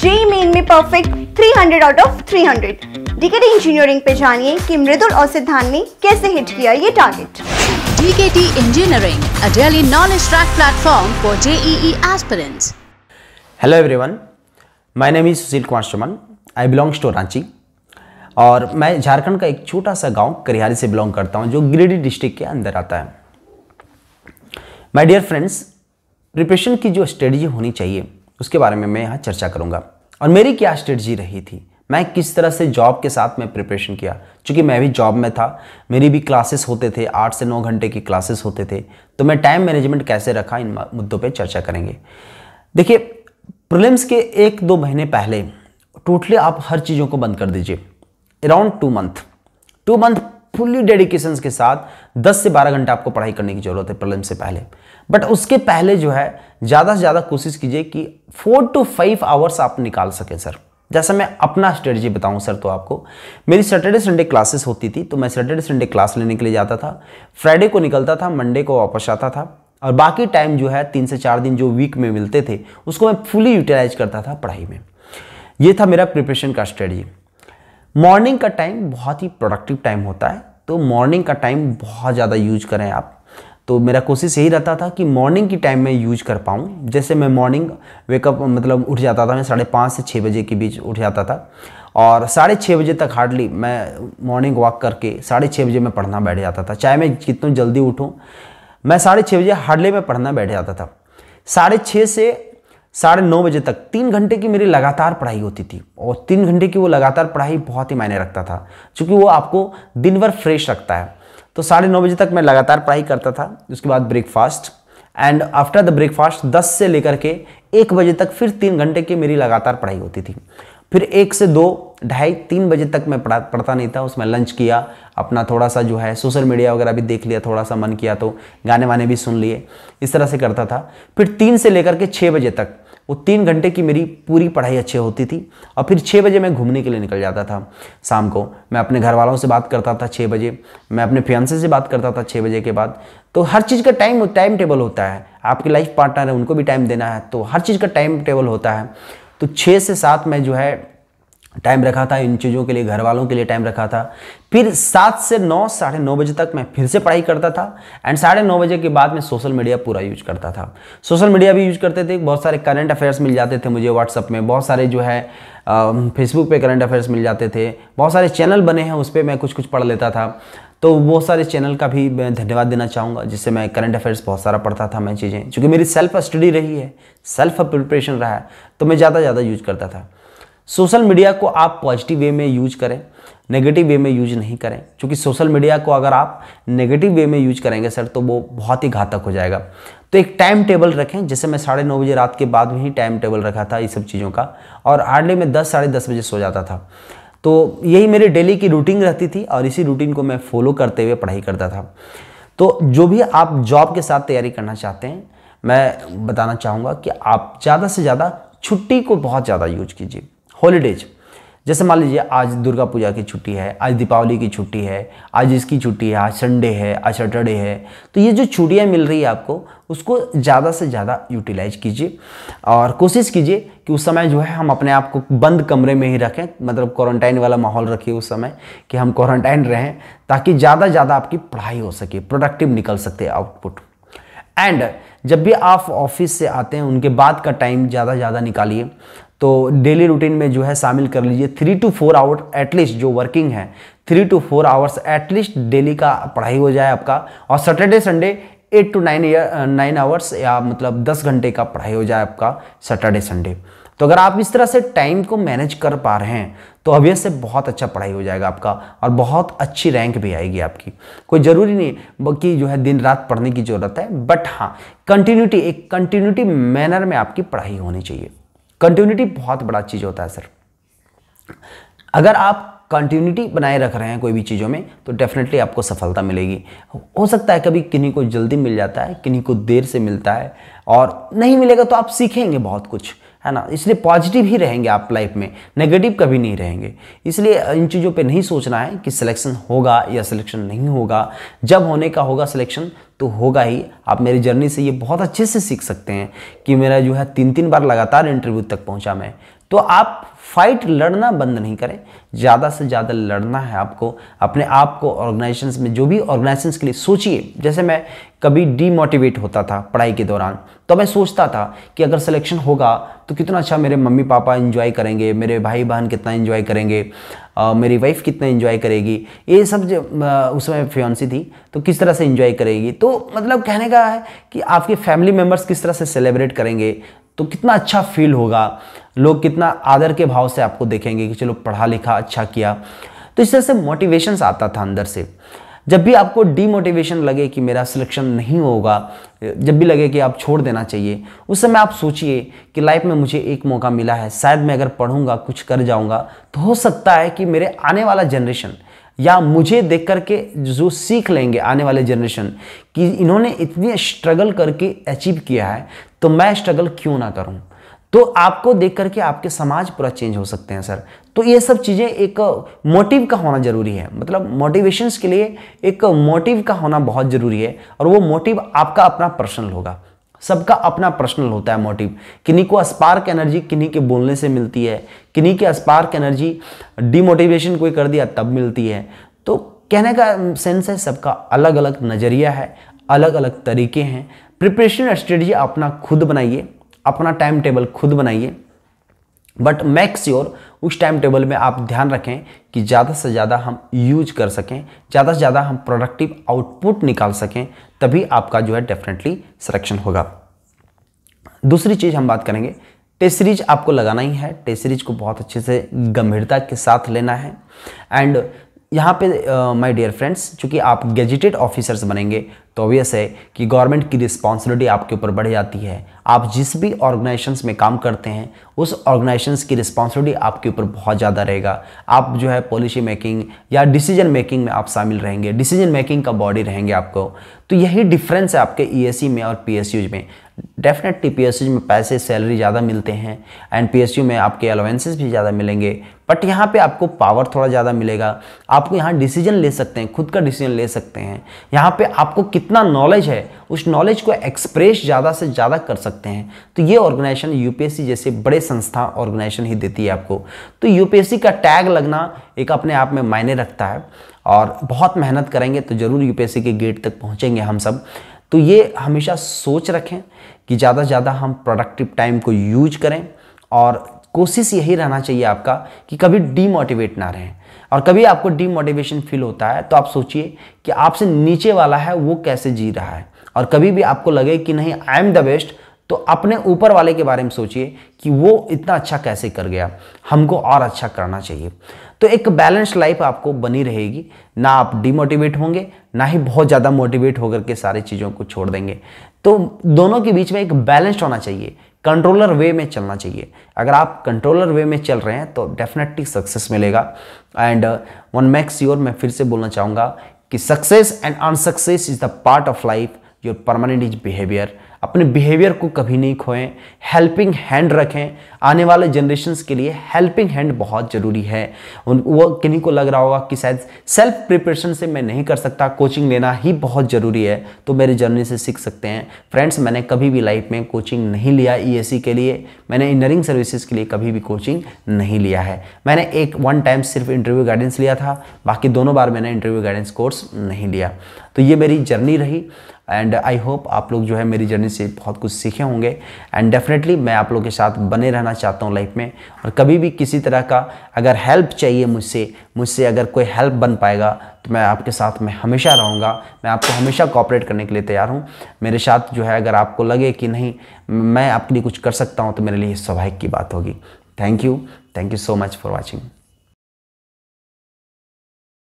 JEE Main में perfect 300 out of 300 DKT engineering पे जानिए कि मृदुल और सिद्धांत ने कैसे हिट किया ये target DKT engineering daily knowledge track platform for JEE aspirants hello one my name is Sushil Kumar Suman I belongs to Ranchi और मैं झारखंड का एक छोटा सा गांव करिहारी से बिलोंग करता हूं जो गिरिडीह डिस्ट्रिक्ट के अंदर आता है माय डियर फ्रेंड्स प्रिपरेशन की जो स्ट्रेटजी होनी चाहिए उसके बारे में मैं यहाँ चर्चा करूँगा और मेरी क्या स्ट्रेटजी रही थी मैं किस तरह से जॉब के साथ में प्रिपरेशन किया क्योंकि मैं भी जॉब में था मेरी भी क्लासेस होते थे आठ से नौ घंटे की क्लासेस होते थे तो मैं टाइम मैनेजमेंट कैसे रखा इन मुद्दों पर चर्चा करेंगे देखिए प्रिलिम्स के एक दो महीने पहले टोटली आप हर चीज़ों को बंद कर दीजिए around two month two month fully dedication के साथ 10 से 12 घंटा आपको पढ़ाई करने की ज़रूरत है प्रलम से पहले बट उसके पहले जो है ज़्यादा से ज़्यादा कोशिश कीजिए कि फोर टू फाइव आवर्स आप निकाल सकें सर जैसा मैं अपना स्ट्रेटजी बताऊं सर तो आपको मेरी सैटरडे संडे क्लासेस होती थी तो मैं सैटरडे संडे क्लास लेने के लिए जाता था फ्राइडे को निकलता था मंडे को वापस आता था और बाकी टाइम जो है तीन से चार दिन जो वीक में मिलते थे उसको मैं फुली यूटिलाइज करता था पढ़ाई में ये था मेरा प्रिपरेशन का स्ट्रेटजी मॉर्निंग का टाइम बहुत ही प्रोडक्टिव टाइम होता है तो मॉर्निंग का टाइम बहुत ज़्यादा यूज करें आप तो मेरा कोशिश यही रहता था कि मॉर्निंग की टाइम में यूज कर पाऊँ जैसे मैं मॉर्निंग वेकअप मतलब उठ जाता था मैं साढ़े पाँच से छः बजे के बीच उठ जाता था और साढ़े छः बजे तक हार्डली मैं मॉर्निंग वॉक करके साढ़े छः बजे मैं पढ़ना बैठ जाता था चाहे मैं कितना जल्दी उठूँ मैं साढ़े छः बजे हार्डली में पढ़ना बैठ जाता था साढ़े छः से साढ़े नौ बजे तक तीन घंटे की मेरी लगातार पढ़ाई होती थी और तीन घंटे की वो लगातार पढ़ाई बहुत ही मायने रखता था क्योंकि वो आपको दिन भर फ्रेश रखता है तो साढ़े नौ बजे तक मैं लगातार पढ़ाई करता था उसके बाद breakfast and after the breakfast दस से लेकर के एक बजे तक फिर तीन घंटे की मेरी लगातार पढ़ाई होती थी फिर एक से दो ढाई तीन बजे तक मैं पढ़ा पढ़ता नहीं था उसमें लंच किया अपना थोड़ा सा जो है सोशल मीडिया वगैरह भी देख लिया थोड़ा सा मन किया तो गाने वाने भी सुन लिए इस तरह से करता था फिर तीन से लेकर के छः बजे तक वो तीन घंटे की मेरी पूरी पढ़ाई अच्छे होती थी और फिर छः बजे मैं घूमने के लिए निकल जाता था शाम को मैं अपने घर वालों से बात करता था छः बजे मैं अपने फियांसे से बात करता था छः बजे के बाद तो हर चीज़ का टाइम टाइम टेबल होता है आपकी लाइफ पार्टनर है उनको भी टाइम देना है तो हर चीज़ का टाइम टेबल होता है तो छः से सात में जो है टाइम रखा था इन चीज़ों के लिए घर वालों के लिए टाइम रखा था फिर सात से नौ साढ़े नौ बजे तक मैं फिर से पढ़ाई करता था एंड साढ़े नौ बजे के बाद मैं सोशल मीडिया पूरा यूज करता था सोशल मीडिया भी यूज करते थे बहुत सारे करंट अफेयर्स मिल जाते थे मुझे व्हाट्सअप में बहुत सारे जो है फेसबुक पे करंट अफेयर्स मिल जाते थे बहुत सारे चैनल बने हैं उस पर मैं कुछ कुछ पढ़ लेता था तो वो सारे चैनल का भी मैं धन्यवाद देना चाहूँगा जिससे मैं करंट अफेयर्स बहुत सारा पढ़ता था मैं चीज़ें क्योंकि मेरी सेल्फ स्टडी रही है सेल्फ प्रिपरेशन रहा है तो मैं ज़्यादा ज़्यादा यूज करता था सोशल मीडिया को आप पॉजिटिव वे में यूज करें नेगेटिव वे में यूज नहीं करें क्योंकि सोशल मीडिया को अगर आप नेगेटिव वे में यूज करेंगे सर तो वो बहुत ही घातक हो जाएगा तो एक टाइम टेबल रखें जैसे मैं साढ़े नौ बजे रात के बाद में ही टाइम टेबल रखा था ये सब चीज़ों का और हार्डली मैं दस साढ़े दस बजे सो जाता था तो यही मेरी डेली की रूटीन रहती थी और इसी रूटीन को मैं फॉलो करते हुए पढ़ाई करता था तो जो भी आप जॉब के साथ तैयारी करना चाहते हैं मैं बताना चाहूँगा कि आप ज़्यादा से ज़्यादा छुट्टी को बहुत ज़्यादा यूज कीजिए हॉलीडेज जैसे मान लीजिए आज दुर्गा पूजा की छुट्टी है आज दीपावली की छुट्टी है आज इसकी छुट्टी है आज संडे है आज सैटरडे है तो ये जो छुट्टियाँ मिल रही है आपको उसको ज़्यादा से ज़्यादा यूटिलाइज कीजिए और कोशिश कीजिए कि उस समय जो है हम अपने आप को बंद कमरे में ही रखें मतलब क्वारंटाइन वाला माहौल रखिए उस समय कि हम क्वारंटाइन रहें ताकि ज़्यादा ज़्यादा आपकी पढ़ाई हो सके प्रोडक्टिव निकल सकते आउटपुट एंड जब भी आप ऑफिस से आते हैं उनके बाद का टाइम ज़्यादा ज़्यादा निकालिए तो डेली रूटीन में जो है शामिल कर लीजिए three to four hour at least जो वर्किंग है three to four hours at least daily का पढ़ाई हो जाए आपका और Saturday Sunday eight to nine nine hours या मतलब दस घंटे का पढ़ाई हो जाए आपका सैटरडे संडे तो अगर आप इस तरह से टाइम को मैनेज कर पा रहे हैं तो अभी से बहुत अच्छा पढ़ाई हो जाएगा आपका और बहुत अच्छी रैंक भी आएगी आपकी कोई ज़रूरी नहीं बल्कि जो है दिन रात पढ़ने की ज़रूरत है बट हाँ कंटिन्यूटी एक कंटिन्यूटी मैनर में आपकी पढ़ाई होनी चाहिए कंटिन्यूटी बहुत बड़ा चीज़ होता है सर अगर आप कंटिन्यूटी बनाए रख रहे हैं कोई भी चीज़ों में तो डेफिनेटली आपको सफलता मिलेगी हो सकता है कभी किन्हीं को जल्दी मिल जाता है किन्हीं को देर से मिलता है और नहीं मिलेगा तो आप सीखेंगे बहुत कुछ है ना इसलिए पॉजिटिव ही रहेंगे आप लाइफ में नेगेटिव कभी नहीं रहेंगे इसलिए इन चीज़ों पे नहीं सोचना है कि सिलेक्शन होगा या सिलेक्शन नहीं होगा जब होने का होगा सिलेक्शन तो होगा ही आप मेरी जर्नी से ये बहुत अच्छे से सीख सकते हैं कि मेरा जो है तीन तीन बार लगातार इंटरव्यू तक पहुंचा मैं तो आप फाइट लड़ना बंद नहीं करें ज़्यादा से ज़्यादा लड़ना है आपको अपने आप को ऑर्गेनाइजेशन में जो भी ऑर्गेनाइजेशन के लिए सोचिए जैसे मैं कभी डीमोटिवेट होता था पढ़ाई के दौरान तो मैं सोचता था कि अगर सिलेक्शन होगा तो कितना अच्छा मेरे मम्मी पापा इन्जॉय करेंगे मेरे भाई बहन कितना इन्जॉय करेंगे आ, मेरी वाइफ कितना इन्जॉय करेगी ये सब जब उस समय फ्योन्सी थी तो किस तरह से इन्जॉय करेगी तो मतलब कहने का है कि आपके फैमिली मेम्बर्स किस तरह से सेलिब्रेट करेंगे तो कितना अच्छा फील होगा लोग कितना आदर के भाव से आपको देखेंगे कि चलो पढ़ा लिखा अच्छा किया तो इस तरह से मोटिवेशन आता था अंदर से जब भी आपको डीमोटिवेशन लगे कि मेरा सिलेक्शन नहीं होगा जब भी लगे कि आप छोड़ देना चाहिए उस समय आप सोचिए कि लाइफ में मुझे एक मौका मिला है शायद मैं अगर पढ़ूंगा कुछ कर जाऊंगा तो हो सकता है कि मेरे आने वाला जनरेशन या मुझे देख करके जो सीख लेंगे आने वाले जनरेशन कि इन्होंने इतनी स्ट्रगल करके अचीव किया है तो मैं स्ट्रगल क्यों ना करूं तो आपको देख करके आपके समाज पूरा चेंज हो सकते हैं सर तो ये सब चीज़ें एक मोटिव का होना ज़रूरी है मतलब मोटिवेशंस के लिए एक मोटिव का होना बहुत ज़रूरी है और वो मोटिव आपका अपना पर्सनल होगा सबका अपना पर्सनल होता है मोटिव किन्हीं को स्पार्क एनर्जी किन्हीं के बोलने से मिलती है किन्हीं के स्पार्क एनर्जी डिमोटिवेशन कोई कर दिया तब मिलती है तो कहने का सेंस है सबका अलग अलग नज़रिया है अलग अलग तरीके हैं प्रिपरेशन स्ट्रेटजी अपना खुद बनाइए अपना टाइम टेबल खुद बनाइए बट मेक श्योर उस टाइम टेबल में आप ध्यान रखें कि ज़्यादा से ज़्यादा हम यूज कर सकें ज़्यादा से ज़्यादा हम प्रोडक्टिव आउटपुट निकाल सकें तभी आपका जो है डेफिनेटली सिलेक्शन होगा दूसरी चीज़ हम बात करेंगे टेस्ट सीरीज आपको लगाना ही है टेस्ट सीरीज को बहुत अच्छे से गंभीरता के साथ लेना है एंड यहाँ पे माय डियर फ्रेंड्स चूँकि आप गेजिटेड ऑफिसर्स बनेंगे तो ऑबियस है कि गवर्नमेंट की रिस्पॉन्सिबिलिटी आपके ऊपर बढ़ जाती है आप जिस भी ऑर्गेनाइजेशंस में काम करते हैं उस ऑर्गेनाइजेशंस की रिस्पॉन्सिबिलिटी आपके ऊपर बहुत ज़्यादा रहेगा आप जो है पॉलिसी मेकिंग या डिसीजन मेकिंग में आप शामिल रहेंगे डिसीजन मेकिंग का बॉडी रहेंगे आपको तो यही डिफरेंस है आपके ई e e में और पी में पी एस पी में पैसे सैलरी ज़्यादा मिलते हैं एंड पी में आपके अलाउेंसेज भी ज़्यादा मिलेंगे बट यहाँ पे आपको पावर थोड़ा ज़्यादा मिलेगा आपको यहाँ डिसीजन ले सकते हैं खुद का डिसीजन ले सकते हैं यहाँ पे आपको कितना नॉलेज है उस नॉलेज को एक्सप्रेस ज़्यादा से ज़्यादा कर सकते हैं तो ये ऑर्गेनाइजेशन सी जैसे बड़े संस्था ऑर्गेनाइजेशन ही देती है आपको तो सी का टैग लगना एक अपने आप में मायने रखता है और बहुत मेहनत करेंगे तो ज़रूर सी के गेट तक पहुँचेंगे हम सब तो ये हमेशा सोच रखें कि ज़्यादा से ज़्यादा हम प्रोडक्टिव टाइम को यूज करें और कोशिश यही रहना चाहिए आपका कि कभी डीमोटिवेट ना रहें और कभी आपको डीमोटिवेशन फील होता है तो आप सोचिए कि आपसे नीचे वाला है वो कैसे जी रहा है और कभी भी आपको लगे कि नहीं आई एम द बेस्ट तो अपने ऊपर वाले के बारे में सोचिए कि वो इतना अच्छा कैसे कर गया हमको और अच्छा करना चाहिए तो एक बैलेंस लाइफ आपको बनी रहेगी ना आप डिमोटिवेट होंगे ना ही बहुत ज़्यादा मोटिवेट होकर के सारी चीज़ों को छोड़ देंगे तो दोनों के बीच में एक बैलेंस्ड होना चाहिए कंट्रोलर वे में चलना चाहिए अगर आप कंट्रोलर वे में चल रहे हैं तो डेफिनेटली सक्सेस मिलेगा एंड वन मैक्स योर मैं फिर से बोलना चाहूँगा कि success and unsuccess is the part of life your permanent is behaviour अपने बिहेवियर को कभी नहीं खोएं हेल्पिंग हैंड रखें आने वाले जनरेशन्स के लिए हेल्पिंग हैंड बहुत ज़रूरी है उन वो किन्हीं को लग रहा होगा कि शायद सेल्फ प्रिपरेशन से मैं नहीं कर सकता कोचिंग लेना ही बहुत ज़रूरी है तो मेरी जर्नी से सीख सकते हैं फ्रेंड्स मैंने कभी भी लाइफ में कोचिंग नहीं लिया ई e के लिए मैंने इंजीनियरिंग सर्विसेज के लिए कभी भी कोचिंग नहीं लिया है मैंने एक वन टाइम सिर्फ इंटरव्यू गाइडेंस लिया था बाकी दोनों बार मैंने इंटरव्यू गाइडेंस कोर्स नहीं लिया तो ये मेरी जर्नी रही एंड आई होप आप लोग जो है मेरी जर्नी से बहुत कुछ सीखे होंगे एंड डेफिनेटली मैं आप लोग के साथ बने रहना चाहता हूँ लाइफ में और कभी भी किसी तरह का अगर हेल्प चाहिए मुझसे मुझसे अगर कोई हेल्प बन पाएगा तो मैं आपके साथ में हमेशा रहूँगा मैं आपको हमेशा कॉपरेट करने के लिए तैयार हूँ मेरे साथ जो है अगर आपको लगे कि नहीं मैं अपनी कुछ कर सकता हूँ तो मेरे लिए स्वाभाविक की बात होगी thank you thank you so much for watching